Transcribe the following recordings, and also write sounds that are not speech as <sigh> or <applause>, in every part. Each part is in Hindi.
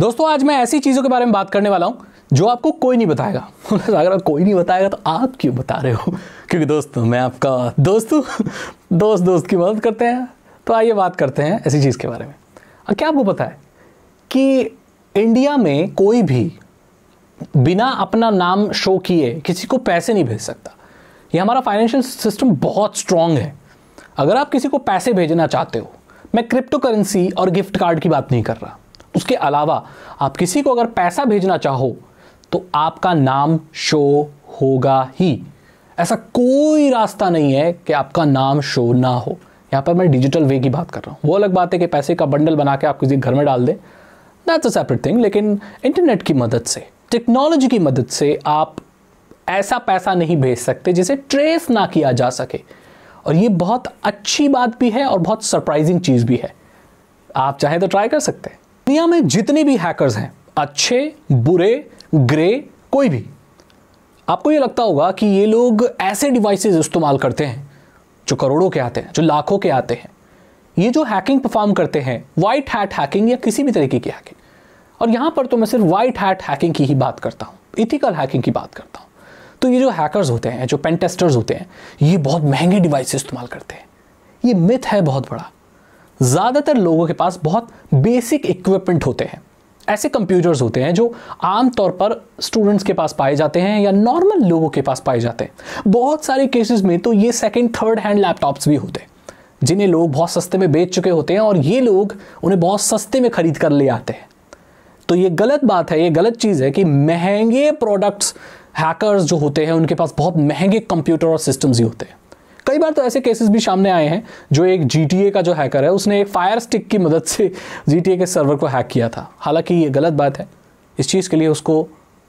दोस्तों आज मैं ऐसी चीज़ों के बारे में बात करने वाला हूँ जो आपको कोई नहीं बताएगा <laughs> अगर कोई नहीं बताएगा तो आप क्यों बता रहे हो <laughs> क्योंकि दोस्तों मैं आपका दोस्त <laughs> दोस्त दोस्त की मदद करते हैं तो आइए बात करते हैं ऐसी चीज़ के बारे में और क्या आपको पता है कि इंडिया में कोई भी बिना अपना नाम शो किए किसी को पैसे नहीं भेज सकता ये हमारा फाइनेंशियल सिस्टम बहुत स्ट्रांग है अगर आप किसी को पैसे भेजना चाहते हो मैं क्रिप्टो करेंसी और गिफ्ट कार्ड की बात नहीं कर रहा उसके अलावा आप किसी को अगर पैसा भेजना चाहो तो आपका नाम शो होगा ही ऐसा कोई रास्ता नहीं है कि आपका नाम शो ना हो यहां पर मैं डिजिटल वे की बात कर रहा हूं वो अलग बात है कि पैसे का बंडल बना के आप किसी घर में डाल दें दैट्स अ सेपरेट थिंग लेकिन इंटरनेट की मदद से टेक्नोलॉजी की मदद से आप ऐसा पैसा नहीं भेज सकते जिसे ट्रेस ना किया जा सके और ये बहुत अच्छी बात भी है और बहुत सरप्राइजिंग चीज़ भी है आप चाहें तो ट्राई कर सकते हैं दुनिया में जितने भी हैकर्स हैं अच्छे बुरे ग्रे कोई भी आपको ये लगता होगा कि ये लोग ऐसे डिवाइसेस इस्तेमाल करते हैं जो करोड़ों के आते हैं जो लाखों के आते हैं ये जो हैकिंग परफॉर्म करते हैं वाइट हैट हैकिंग या किसी भी तरीके की हैकिंग और यहां पर तो मैं सिर्फ वाइट हैट हैकिंग की ही बात करता हूँ इथिकल हैकिंग की बात करता हूँ तो ये जो हैकर्स होते हैं जो पेन टेस्टर्स होते हैं ये बहुत महंगे डिवाइस इस्तेमाल करते हैं ये मिथ है बहुत बड़ा ज़्यादातर लोगों के पास बहुत बेसिक इक्विपमेंट होते हैं ऐसे कंप्यूटर्स होते हैं जो आमतौर पर स्टूडेंट्स के पास पाए जाते हैं या नॉर्मल लोगों के पास पाए जाते हैं बहुत सारे केसेस में तो ये सेकेंड थर्ड हैंड लैपटॉप्स भी होते हैं जिन्हें लोग बहुत सस्ते में बेच चुके होते हैं और ये लोग उन्हें बहुत सस्ते में खरीद कर ले आते हैं तो ये गलत बात है ये गलत चीज़ है कि महंगे प्रोडक्ट्स हैकर्स जो होते हैं उनके पास बहुत महंगे कंप्यूटर और सिस्टम्स ही होते हैं कई बार तो ऐसे केसेस भी सामने आए हैं जो एक जी का जो हैकर है उसने एक फायर स्टिक की मदद से जी के सर्वर को हैक किया था हालांकि ये गलत बात है इस चीज़ के लिए उसको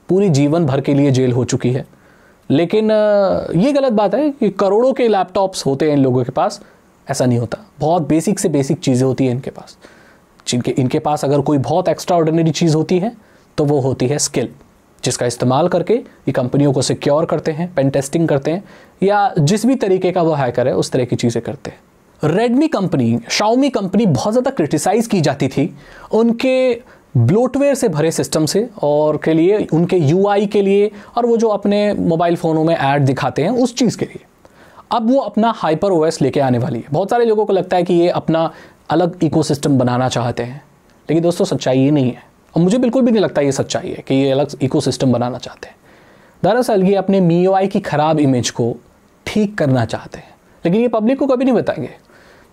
पूरी जीवन भर के लिए जेल हो चुकी है लेकिन ये गलत बात है कि करोड़ों के लैपटॉप्स होते हैं इन लोगों के पास ऐसा नहीं होता बहुत बेसिक से बेसिक चीज़ें होती हैं इनके पास जिनके इनके पास अगर कोई बहुत एक्स्ट्रा ऑर्डिनरी चीज़ होती है तो वो होती है स्किल जिसका इस्तेमाल करके ये कंपनियों को सिक्योर करते हैं पेन टेस्टिंग करते हैं या जिस भी तरीके का वो हैकर है उस तरह की चीज़ें करते हैं रेडमी कंपनी शाओमी कंपनी बहुत ज़्यादा क्रिटिसाइज़ की जाती थी उनके ब्लोटवेयर से भरे सिस्टम से और के लिए उनके यू के लिए और वो जो अपने मोबाइल फ़ोनों में ऐड दिखाते हैं उस चीज़ के लिए अब वो अपना हाइपर ओएस लेके आने वाली है बहुत सारे लोगों को लगता है कि ये अपना अलग इकोसिस्टम बनाना चाहते हैं लेकिन दोस्तों सच्चाई ये नहीं है और मुझे बिल्कुल भी नहीं लगता ये सच्चाई है कि ये अलग इको बनाना चाहते हैं दरअसल ये अपने मी की ख़राब इमेज को ठीक करना चाहते हैं लेकिन ये पब्लिक को कभी नहीं बताएंगे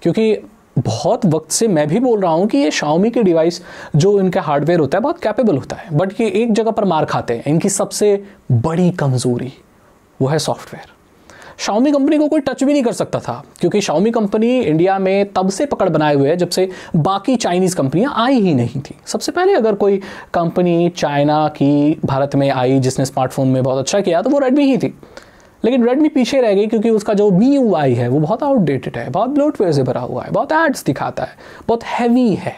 क्योंकि बहुत वक्त से मैं भी बोल रहा हूँ कि ये शाओमी के डिवाइस जो इनका हार्डवेयर होता है बहुत कैपेबल होता है बट ये एक जगह पर मार खाते हैं इनकी सबसे बड़ी कमज़ोरी वो है सॉफ्टवेयर शाओमी कंपनी को कोई टच भी नहीं कर सकता था क्योंकि शाओमी कंपनी इंडिया में तब से पकड़ बनाए हुए है जब से बाकी चाइनीज़ कंपनियां आई ही नहीं थी सबसे पहले अगर कोई कंपनी चाइना की भारत में आई जिसने स्मार्टफोन में बहुत अच्छा किया तो वो रेडमी ही थी लेकिन रेडमी पीछे रह गई क्योंकि उसका जो मी है वो बहुत आउटडेटेड है बहुत ब्लोटवेयर से भरा हुआ है बहुत एड्स दिखाता है बहुत हैवी है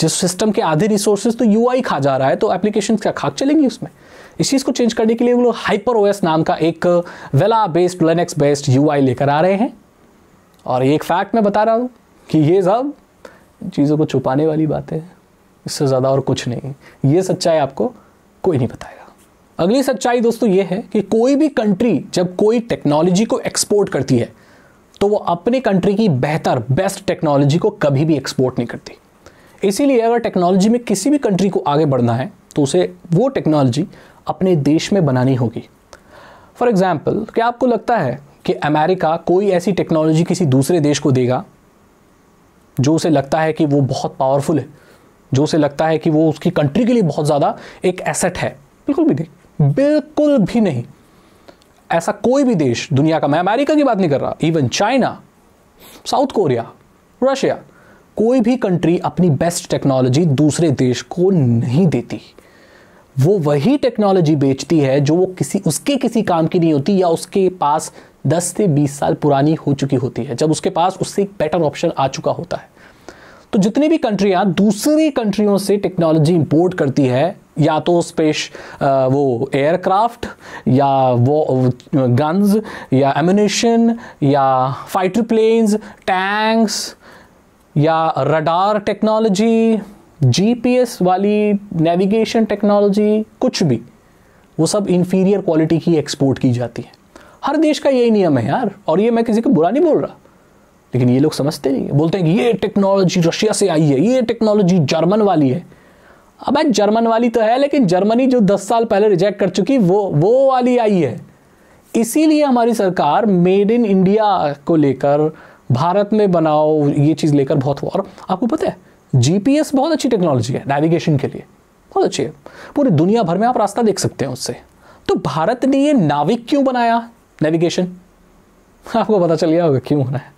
जिस सिस्टम के आधे रिसोर्सेज तो यू खा जा रहा है तो एप्लीकेशन क्या खाक चलेंगी उसमें इस चीज़ को चेंज करने के लिए वो लोग हाइपर ओएस नाम का एक वेला बेस्ड लेनेक्स बेस्ड यू लेकर आ रहे हैं और एक फैक्ट मैं बता रहा हूँ कि ये सब चीज़ों को छुपाने वाली बातें है इससे ज़्यादा और कुछ नहीं ये सच्चाई आपको कोई नहीं बताएगा अगली सच्चाई दोस्तों ये है कि कोई भी कंट्री जब कोई टेक्नोलॉजी को एक्सपोर्ट करती है तो वो अपने कंट्री की बेहतर बेस्ट टेक्नोलॉजी को कभी भी एक्सपोर्ट नहीं करती इसीलिए अगर टेक्नोलॉजी में किसी भी कंट्री को आगे बढ़ना है तो उसे वो टेक्नोलॉजी अपने देश में बनानी होगी फॉर एग्ज़ाम्पल क्या आपको लगता है कि अमेरिका कोई ऐसी टेक्नोलॉजी किसी दूसरे देश को देगा जो उसे लगता है कि वो बहुत पावरफुल है जो उसे लगता है कि वो उसकी कंट्री के लिए बहुत ज़्यादा एक एसेट है बिल्कुल भी नहीं बिल्कुल भी नहीं ऐसा कोई भी देश दुनिया का मैं अमेरिका की बात नहीं कर रहा even China South Korea Russia कोई भी कंट्री अपनी बेस्ट टेक्नोलॉजी दूसरे देश को नहीं देती वो वही टेक्नोलॉजी बेचती है जो वो किसी उसके किसी काम की नहीं होती या उसके पास 10 से 20 साल पुरानी हो चुकी होती है जब उसके पास उससे एक बेटर ऑप्शन आ चुका होता है तो जितनी भी कंट्रियाँ दूसरी कंट्रियों से टेक्नोलॉजी इंपोर्ट करती है या तो स्पेश वो एयरक्राफ्ट या वो गन्स या एम्यूनेशन या फाइटर प्लेन्स टैंक्स या रडार टेक्नोलॉजी जीपीएस वाली नेविगेशन टेक्नोलॉजी कुछ भी वो सब इन्फीरियर क्वालिटी की एक्सपोर्ट की जाती है हर देश का यही नियम है यार और ये मैं किसी को बुरा नहीं बोल रहा लेकिन ये लोग समझते नहीं बोलते हैं कि ये टेक्नोलॉजी रशिया से आई है ये टेक्नोलॉजी जर्मन वाली है अब जर्मन वाली तो है लेकिन जर्मनी जो दस साल पहले रिजेक्ट कर चुकी वो वो वाली आई है इसीलिए हमारी सरकार मेड इन इंडिया को लेकर भारत में बनाओ ये चीज़ लेकर बहुत हुआ और आपको पता है जीपीएस बहुत अच्छी टेक्नोलॉजी है नेविगेशन के लिए बहुत अच्छी है पूरी दुनिया भर में आप रास्ता देख सकते हैं उससे तो भारत ने ये नाविक क्यों बनाया नेविगेशन <laughs> आपको पता चल गया होगा क्यों होना है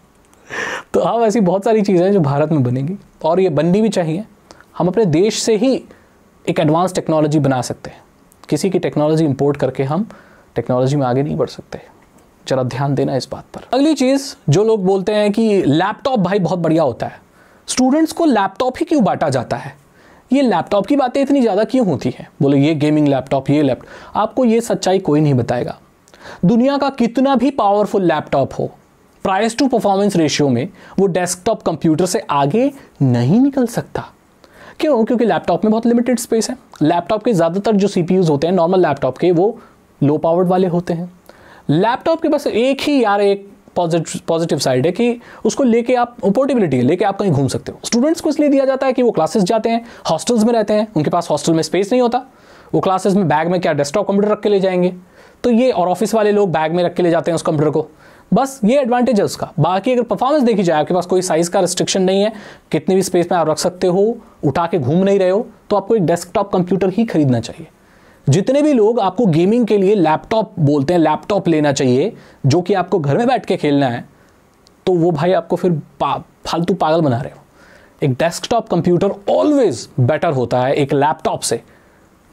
तो अब हाँ, ऐसी बहुत सारी चीज़ें हैं जो भारत में बनेंगी और ये बननी भी चाहिए हम अपने देश से ही एक एडवांस टेक्नोलॉजी बना सकते हैं किसी की टेक्नोलॉजी इंपोर्ट करके हम टेक्नोलॉजी में आगे नहीं बढ़ सकते जरा ध्यान देना इस बात पर अगली चीज़ जो लोग बोलते हैं कि लैपटॉप भाई बहुत बढ़िया होता है स्टूडेंट्स को लैपटॉप ही क्यों बांटा जाता है ये लैपटॉप की बातें इतनी ज़्यादा क्यों होती हैं बोले ये गेमिंग लैपटॉप ये लैपटॉप आपको ये सच्चाई कोई नहीं बताएगा दुनिया का कितना भी पावरफुल लैपटॉप हो प्राइस टू परफॉर्मेंस रेशियो में वो डेस्कटॉप कंप्यूटर से आगे नहीं निकल सकता क्यों क्योंकि लैपटॉप में बहुत लिमिटेड स्पेस है लैपटॉप के ज़्यादातर जो सी होते हैं नॉर्मल लैपटॉप के वो लो पावर्ड वाले होते हैं लैपटॉप के पास एक ही यार एक पॉजिटिव साइड है कि उसको लेके आप पोर्टेबिलिटी है लेके आप कहीं घूम सकते हो स्टूडेंट्स को इसलिए दिया जाता है कि वो क्लासेस जाते हैं हॉस्टल्स में रहते हैं उनके पास हॉस्टल में स्पेस नहीं होता वो क्लासेस में बैग में क्या डेस्कटॉप कंप्यूटर रख के ले जाएंगे तो ये और ऑफिस वाले लोग बैग में रख के ले जाते हैं उस कंप्यूटर को बस ये एडवांटेज है उसका बाकी अगर परफॉर्मेंस देखी जाए आपके पास कोई साइज़ का रिस्ट्रिक्शन नहीं है कितनी भी स्पेस में आप रख सकते हो उठा के घूम नहीं रहे हो तो आपको एक डेस्कटॉप कंप्यूटर ही खरीदना चाहिए जितने भी लोग आपको गेमिंग के लिए लैपटॉप बोलते हैं लैपटॉप लेना चाहिए जो कि आपको घर में बैठ के खेलना है तो वो भाई आपको फिर पा, फालतू पागल बना रहे हो एक डेस्कटॉप कंप्यूटर ऑलवेज बेटर होता है एक लैपटॉप से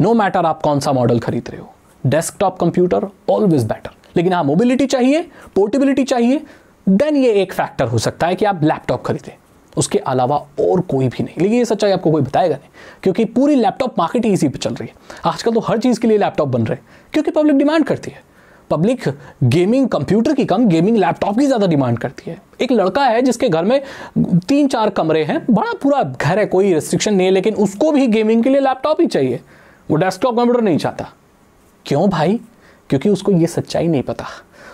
नो no मैटर आप कौन सा मॉडल खरीद रहे हो डेस्कटॉप कंप्यूटर ऑलवेज बेटर लेकिन हाँ मोबिलिटी चाहिए पोर्टेबिलिटी चाहिए देन ये एक फैक्टर हो सकता है कि आप लैपटॉप खरीदें उसके अलावा और कोई भी नहीं लेकिन ये सच्चाई आपको कोई बताएगा नहीं क्योंकि पूरी लैपटॉप मार्केट ही इसी पर चल रही है आजकल तो हर चीज़ के लिए लैपटॉप बन रहे हैं क्योंकि पब्लिक डिमांड करती है पब्लिक गेमिंग कंप्यूटर की कम गेमिंग लैपटॉप की ज़्यादा डिमांड करती है एक लड़का है जिसके घर में तीन चार कमरे हैं बड़ा पूरा घर है कोई रिस्ट्रिक्शन नहीं है लेकिन उसको भी गेमिंग के लिए लैपटॉप ही चाहिए वो डेस्कटॉप कंप्यूटर नहीं चाहता क्यों भाई क्योंकि उसको ये सच्चाई नहीं पता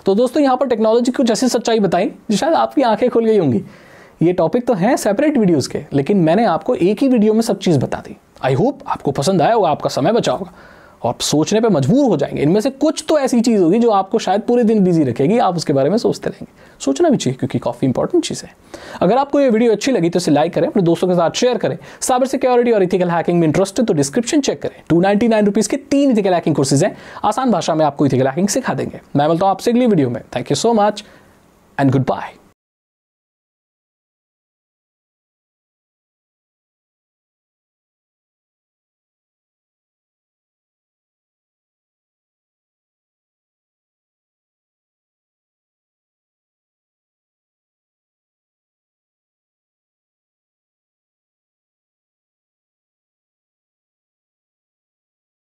तो दोस्तों यहाँ पर टेक्नोलॉजी कुछ ऐसी सच्चाई बताई जो शायद आपकी आंखें खुल गई होंगी ये टॉपिक तो हैं सेपरेट वीडियोस के लेकिन मैंने आपको एक ही वीडियो में सब चीज़ बता दी आई होप आपको पसंद आया होगा आपका समय बचा होगा और आप सोचने पे मजबूर हो जाएंगे इनमें से कुछ तो ऐसी चीज़ होगी जो आपको शायद पूरे दिन बिजी रखेगी आप उसके बारे में सोचते रहेंगे सोचना भी चाहिए क्योंकि काफ़ी इंपॉर्टेंट चीज़ है अगर आपको ये वीडियो अच्छी लगी तो इसे लाइक करें अपने दोस्तों के साथ शेयर करें साइबर सिक्योरिटी और इथिकल हैकिंग में इंटरेस्ट है तो डिस्क्रिप्शन चेक करें टू नाइनटी नाइन रुपीज़ के तीन इथिकल हैकिंग कोर्सेज हैं आसान भाषा में आपको इथिकल हैकिंग सिखा देंगे मैं बोलता हूँ आपसे अगली वीडियो में thank you so much and good bye